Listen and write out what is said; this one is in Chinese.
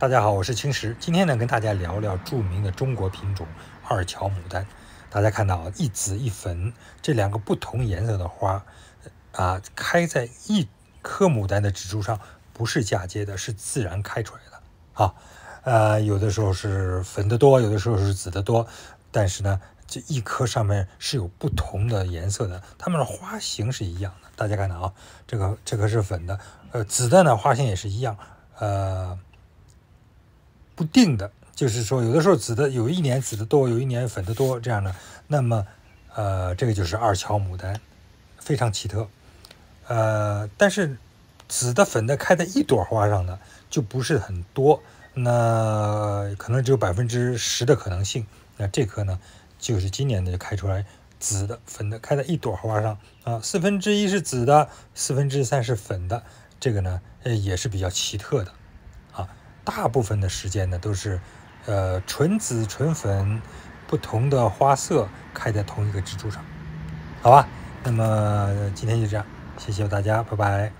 大家好，我是青石，今天呢跟大家聊聊著名的中国品种二乔牡丹。大家看到啊，一紫一粉这两个不同颜色的花啊，开在一颗牡丹的植株上，不是嫁接的，是自然开出来的啊。呃，有的时候是粉的多，有的时候是紫的多，但是呢，这一颗上面是有不同的颜色的，它们的花型是一样的。大家看到啊，这个这个是粉的，呃，紫的呢花型也是一样，呃。不定的，就是说，有的时候紫的有一年紫的多，有一年粉的多，这样的。那么，呃，这个就是二乔牡丹，非常奇特。呃，但是紫的粉的开在一朵花上的就不是很多，那可能只有百分之十的可能性。那这颗呢，就是今年的就开出来紫的粉的开在一朵花上啊，四分之一是紫的，四分之三是粉的，这个呢，呃，也是比较奇特的。大部分的时间呢，都是，呃，纯紫纯粉，不同的花色开在同一个植株上，好吧，那么今天就这样，谢谢大家，拜拜。